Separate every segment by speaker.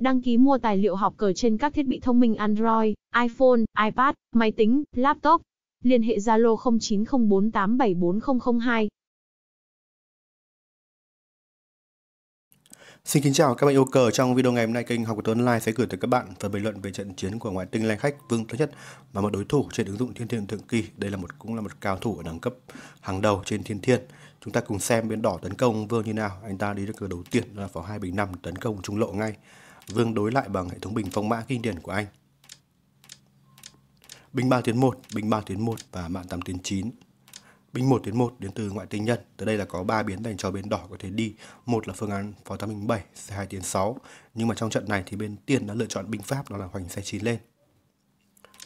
Speaker 1: Đăng ký mua tài liệu học cờ trên các thiết bị thông minh Android, iPhone, iPad, máy tính, laptop. Liên hệ Zalo 0904874002. Xin kính chào các bạn yêu cờ. Trong video ngày hôm nay, kênh Học của Tuấn Online sẽ gửi tới các bạn phần bình luận về trận chiến của ngoại tinh Lan Khách Vương Thứ Nhất và một đối thủ trên ứng dụng Thiên Thiên Thượng Kỳ. Đây là một cũng là một cao thủ ở đẳng cấp hàng đầu trên Thiên Thiên. Chúng ta cùng xem bên đỏ tấn công Vương như nào. Anh ta đi được cờ đầu tiên là pháo hai bình năm tấn công trung lộ ngay. Dương đối lại bằng hệ thống bình phong mã kinh điển của anh. bình 3 tiến 1, bình 3 tiến 1 và mạng 8 tiến 9. bình 1 tiến 1 đến từ ngoại tinh nhân. từ đây là có 3 biến dành cho bên đỏ có thể đi. Một là phương án phó 8 bình 7, xe 2 tiến 6. Nhưng mà trong trận này thì bên tiền đã lựa chọn binh pháp đó là hoành xe 9 lên.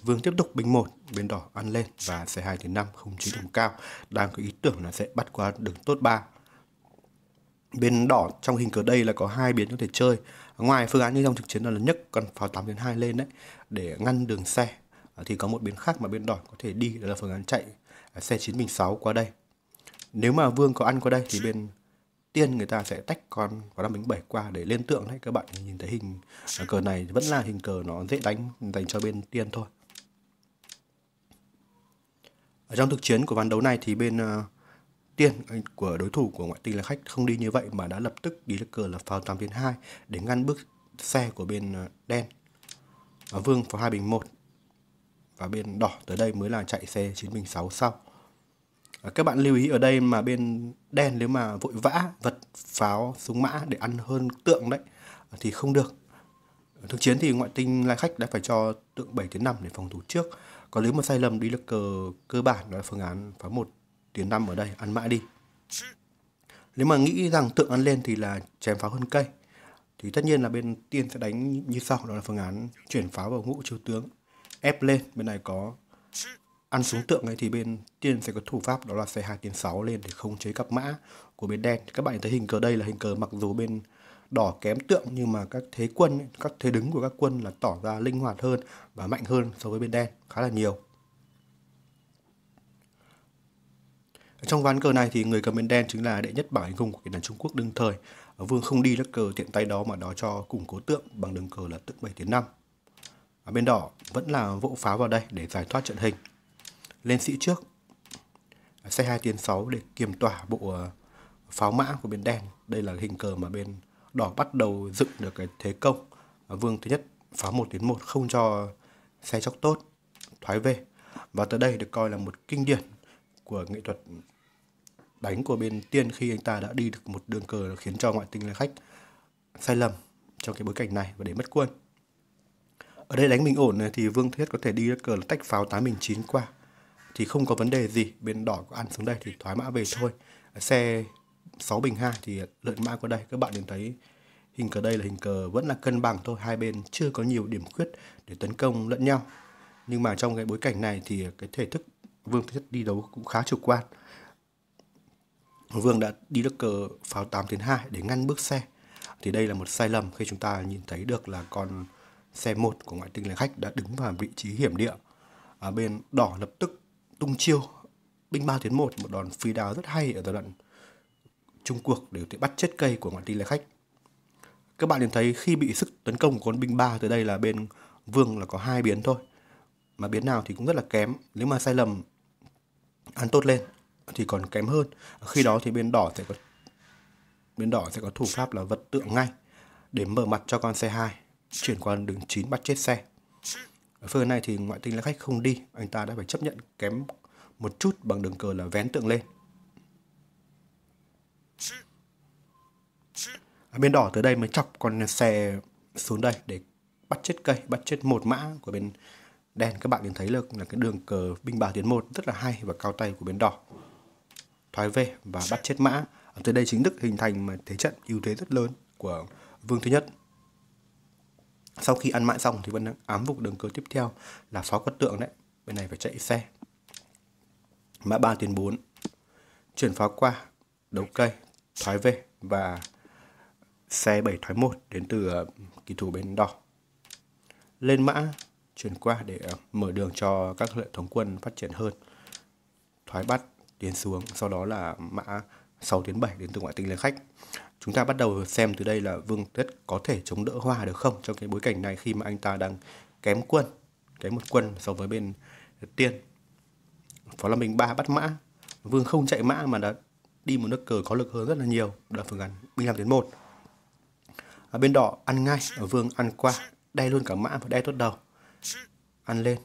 Speaker 1: Vương tiếp tục binh 1, bên đỏ ăn lên và xe 2 tiến 5 không chí đồng cao. Đang có ý tưởng là sẽ bắt qua đường tốt 3 bên đỏ trong hình cờ đây là có hai biến có thể chơi ngoài phương án như trong thực chiến là nhất cần pháo 8 đến 2 lên đấy để ngăn đường xe à, thì có một biến khác mà bên đỏ có thể đi đó là phương án chạy à, xe 9 bình 6 qua đây nếu mà vương có ăn qua đây thì bên tiên người ta sẽ tách con có năm bình bảy qua để lên tượng đấy các bạn nhìn thấy hình à, cờ này vẫn là hình cờ nó dễ đánh dành cho bên tiên thôi ở trong thực chiến của ván đấu này thì bên uh, tiên của đối thủ của ngoại tinh là khách không đi như vậy mà đã lập tức đi cờ là pháo 8 tiến 2 để ngăn bước xe của bên ờ, đen và vương pháo 2 bình 1 và bên đỏ tới đây mới là chạy xe 9 bình 6 sau các bạn lưu ý ở đây mà bên đen nếu mà vội vã vật pháo súng mã để ăn hơn tượng đấy ờ, thì không được ờ, thực chiến thì ngoại tinh lai khách đã phải cho tượng 7 tiến 5 để phòng thủ trước còn nếu mà sai lầm đi lực cờ cơ bản đó là phương án pháo 1 thì năm ở đây ăn mãi đi nếu mà nghĩ rằng tượng ăn lên thì là chém pháo hơn cây thì tất nhiên là bên tiên sẽ đánh như sau đó là phương án chuyển pháo vào ngũ chiếu tướng ép lên bên này có ăn xuống tượng ấy thì bên tiên sẽ có thủ pháp đó là xe hai tiến sáu lên để khống chế cặp mã của bên đen các bạn thấy hình cờ đây là hình cờ mặc dù bên đỏ kém tượng nhưng mà các thế quân các thế đứng của các quân là tỏ ra linh hoạt hơn và mạnh hơn so với bên đen khá là nhiều Trong ván cờ này thì người cầm bên đen chính là đệ nhất bảo anh hùng của cái đàn Trung Quốc đương thời. Vương không đi lắc cờ tiện tay đó mà đó cho củng cố tượng bằng đường cờ là tượng 7 tiến 5. Ở bên đỏ vẫn là vỗ pháo vào đây để giải thoát trận hình. Lên sĩ trước. Xe 2 tiến 6 để kiềm tỏa bộ ờ, pháo mã của bên đen. Đây là hình cờ mà bên đỏ bắt đầu dựng được cái thế công. Vương thứ nhất pháo 1 tiến 1 không cho xe chóc tốt thoái về. Và tới đây được coi là một kinh điển của nghệ thuật đánh của bên tiên khi anh ta đã đi được một đường cờ khiến cho ngoại tinh là khách sai lầm trong cái bối cảnh này và để mất quân ở đây đánh mình ổn này thì vương thiết có thể đi cờ là tách pháo 8 mình 9 qua thì không có vấn đề gì bên đỏ có ăn xuống đây thì thoái mã về thôi xe 6 bình 2 thì lượn mã qua đây các bạn nhìn thấy hình cờ đây là hình cờ vẫn là cân bằng thôi hai bên chưa có nhiều điểm khuyết để tấn công lẫn nhau nhưng mà trong cái bối cảnh này thì cái thể thức vương thiết đi đấu cũng khá chủ quan Vương đã đi đức cờ pháo 8 tiến 2 để ngăn bước xe. Thì đây là một sai lầm khi chúng ta nhìn thấy được là con xe 1 của ngoại tinh là khách đã đứng vào vị trí hiểm địa. À, bên đỏ lập tức tung chiêu binh 3 tiến 1 một đòn phi đao rất hay ở giai đoạn trung cuộc để bắt chết cây của ngoại tinh là khách. Các bạn nhìn thấy khi bị sức tấn công của con binh 3 từ đây là bên Vương là có hai biến thôi. Mà biến nào thì cũng rất là kém. Nếu mà sai lầm ăn tốt lên thì còn kém hơn khi đó thì bên đỏ sẽ có bên đỏ sẽ có thủ pháp là vật tượng ngay để mở mặt cho con xe 2 chuyển qua đường 9 bắt chết xe ở phương này thì ngoại tinh là khách không đi anh ta đã phải chấp nhận kém một chút bằng đường cờ là vén tượng lên à, bên đỏ tới đây mới chọc con xe xuống đây để bắt chết cây bắt chết một mã của bên đen các bạn nhìn thấy là, là cái đường cờ binh bà tiến một rất là hay và cao tay của bên đỏ thoái về và bắt chết mã. Từ đây chính thức hình thành mà thế trận ưu thế rất lớn của Vương Thứ Nhất. Sau khi ăn mãi xong thì Vân ám phục đường cơ tiếp theo là phó quất tượng đấy. Bên này phải chạy xe. Mã ba tiền bốn Chuyển pháo qua, đấu cây, thoái về và xe 7 thoái một đến từ ờ, kỳ thủ bên đỏ. Lên mã, chuyển qua để ờ, mở đường cho các hệ thống quân phát triển hơn. Thoái bắt điền xuống sau đó là mã 6 đến 7 đến từ ngoại tinh lên khách chúng ta bắt đầu xem từ đây là vương tuyết có thể chống đỡ hoa được không trong cái bối cảnh này khi mà anh ta đang kém quân kém một quân so với bên tiên phó là mình ba bắt mã vương không chạy mã mà đã đi một nước cờ có lực hơn rất là nhiều là phương án binh làm đến một ở bên đỏ ăn ngay ở vương ăn qua đe luôn cả mã và đe tốt đầu ăn lên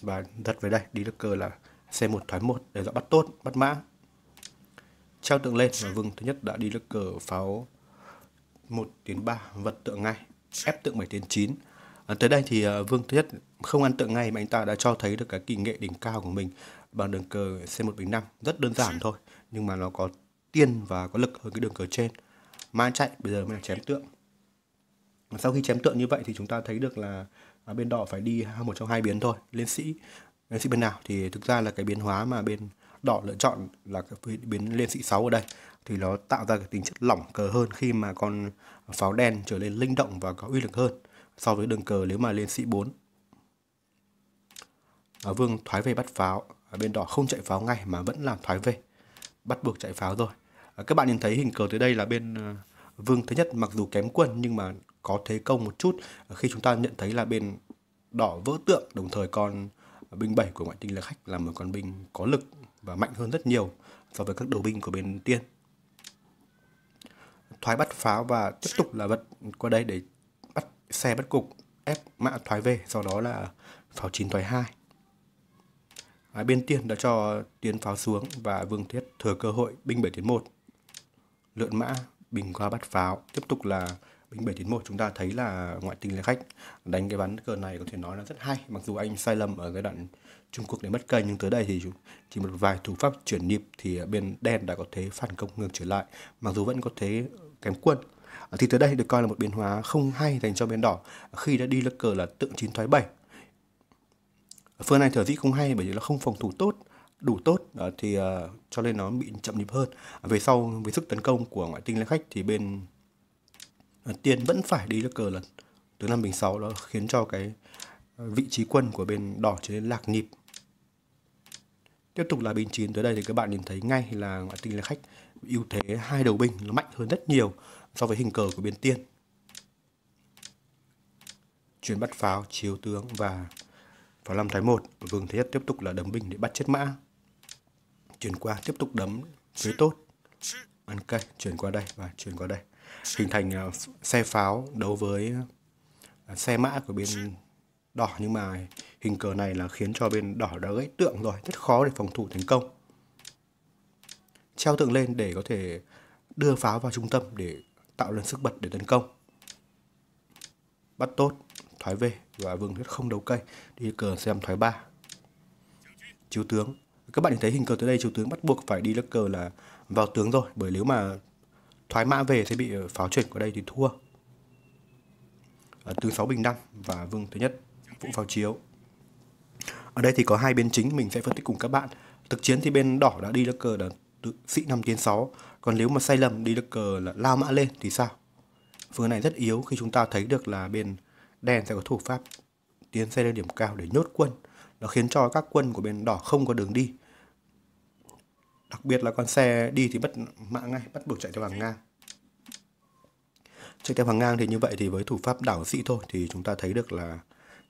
Speaker 1: và giật về đây đi nước cờ là C1 thoái 1 để dọa bắt tốt, bắt mã. Treo tượng lên và vương thứ nhất đã đi được cờ pháo 1 tiến 3 vật tượng ngay, ép tượng 7 tiến 9. À, tới đây thì à, vương thứ nhất không ăn tượng ngay mà anh ta đã cho thấy được cái kỳ nghệ đỉnh cao của mình bằng đường cờ C1 bình 5 rất đơn giản thôi nhưng mà nó có tiên và có lực hơn cái đường cờ trên mã chạy bây giờ mới là chém tượng sau khi chém tượng như vậy thì chúng ta thấy được là à, bên đỏ phải đi một trong hai biến thôi liên sĩ lên sĩ bên nào thì thực ra là cái biến hóa mà bên đỏ lựa chọn là cái biến lên sĩ 6 ở đây thì nó tạo ra cái tính chất lỏng cờ hơn khi mà con pháo đen trở lên linh động và có uy lực hơn so với đường cờ nếu mà lên sĩ 4 à, vương thoái về bắt pháo à, bên đỏ không chạy pháo ngay mà vẫn làm thoái về bắt buộc chạy pháo rồi à, các bạn nhìn thấy hình cờ tới đây là bên à, vương thứ nhất mặc dù kém quân nhưng mà có thế công một chút à, khi chúng ta nhận thấy là bên đỏ vỡ tượng đồng thời còn binh 7 của ngoại tinh là khách là một con binh có lực và mạnh hơn rất nhiều so với các đầu binh của bên tiên thoái bắt pháo và tiếp tục là vật qua đây để bắt xe bắt cục ép mã thoái về sau đó là pháo chín thoái hai. à, bên tiên đã cho tiến pháo xuống và vương thiết thừa cơ hội binh bảy tiến một lượn mã bình qua bắt pháo tiếp tục là bình đến 791 chúng ta thấy là ngoại tình lên khách đánh cái ván cờ này có thể nói là rất hay mặc dù anh sai lầm ở cái đoạn Trung cuộc để mất cây nhưng tới đây thì chỉ một vài thủ pháp chuyển nhịp thì bên đen đã có thể phản công ngược trở lại mặc dù vẫn có thế kém quân à, thì tới đây được coi là một biến hóa không hay dành cho bên đỏ khi đã đi lắc cờ là tượng chín thoái bảy à, phương này thở dĩ không hay bởi vì nó không phòng thủ tốt đủ tốt thì à, cho nên nó bị chậm nhịp hơn về sau với sức tấn công của ngoại tinh lên khách thì bên tiền vẫn phải đi cho cờ lần tướng năm bình sáu đó khiến cho cái ờ, vị trí quân của bên đỏ trở nên lạc nhịp tiếp tục là bình chín tới đây thì các bạn nhìn thấy ngay là ngoại tinh là khách ưu thế hai đầu binh nó mạnh hơn rất nhiều so với hình cờ của bên tiên Chuyển bắt pháo chiếu tướng và pháo năm thái một vương thế nhất tiếp tục là đấm binh để bắt chết mã chuyển qua tiếp tục đấm dưới tốt ăn cây chuyển qua đây và chuyển qua đây hình thành à, xe pháo đấu với à, xe mã của bên đỏ nhưng mà hình cờ này là khiến cho bên đỏ đã gãy tượng rồi rất khó để phòng thủ thành công treo tượng lên để có thể đưa pháo vào trung tâm để tạo lên sức bật để tấn công bắt tốt thoái về và vương huyết không đấu cây đi cờ xem thoái ba chiếu tướng các bạn thấy hình cờ tới đây chiếu tướng bắt buộc phải đi lắc cờ là vào vâng, tướng rồi bởi nếu mà thoái mã về sẽ bị ờ, pháo chuyển qua đây thì thua à, tướng 6 bình 5 và vương thứ nhất vũ pháo chiếu ở đây thì có hai bên chính mình sẽ phân tích cùng các bạn thực chiến thì bên đỏ đã đi được cờ là tự sĩ năm tiến 6 còn nếu mà sai lầm đi được cờ là lao mã lên thì sao phương này rất yếu khi chúng ta thấy được là bên đen sẽ có thủ pháp tiến xe lên điểm cao để nhốt quân nó khiến cho các quân của bên đỏ không có đường đi đặc biệt là con xe đi thì bất mạng ngay bắt buộc chạy theo hàng ngang chạy theo hàng ngang thì như vậy thì với thủ pháp đảo sĩ thôi thì chúng ta thấy được là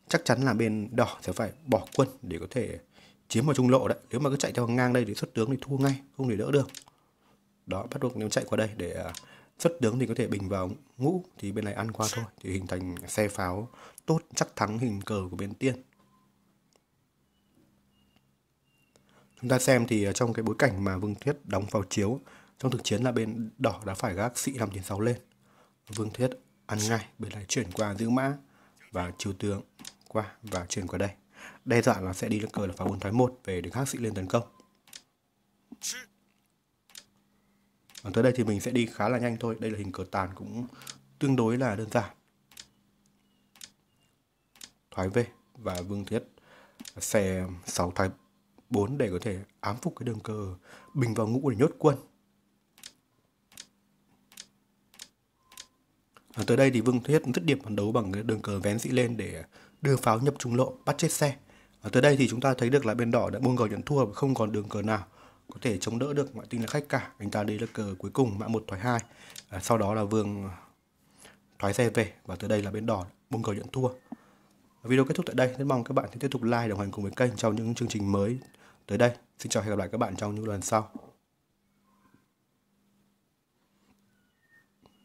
Speaker 1: chắc chắn là bên đỏ sẽ phải bỏ quân để có thể chiếm vào trung lộ đấy nếu mà cứ chạy theo hàng ngang đây thì xuất tướng thì thua ngay không thể đỡ được đó bắt buộc nếu chạy qua đây để à, xuất tướng thì có thể bình vào ngũ thì bên này ăn qua thôi thì hình thành xe pháo tốt chắc thắng hình cờ của bên tiên chúng ta xem thì ờ, trong cái bối cảnh mà Vương Thuyết đóng vào chiếu trong thực chiến là bên đỏ đã phải gác sĩ 596 lên. Vương Thuyết ăn ngay, bên này chuyển qua giữ mã và chiếu tướng qua và chuyển qua đây. Đe dọa là sẽ đi lên cờ là phá 4 thoái 1 về để gác sĩ lên tấn công. Và tới đây thì mình sẽ đi khá là nhanh thôi. Đây là hình cờ tàn cũng tương đối là đơn giản. Thoái về và Vương Thuyết xe 6 thoái bốn để có thể ám phục cái đường cờ bình vào ngũ để nhốt quân à, tới đây thì vương thuyết dứt điểm phản đấu bằng cái đường cờ vén sĩ lên để đưa pháo nhập trung lộ bắt chết xe à, tới đây thì chúng ta thấy được là bên đỏ đã buông cờ nhận thua và không còn đường cờ nào có thể chống đỡ được ngoại tinh là khách cả anh ta đi là cờ cuối cùng mã một thoái hai à, sau đó là vương thoái xe về và tới đây là bên đỏ buông cờ nhận thua Video kết thúc tại đây. Rất mong các bạn sẽ tiếp tục like đồng hành cùng với kênh trong những chương trình mới tới đây. Xin chào và hẹn gặp lại các bạn trong những lần sau.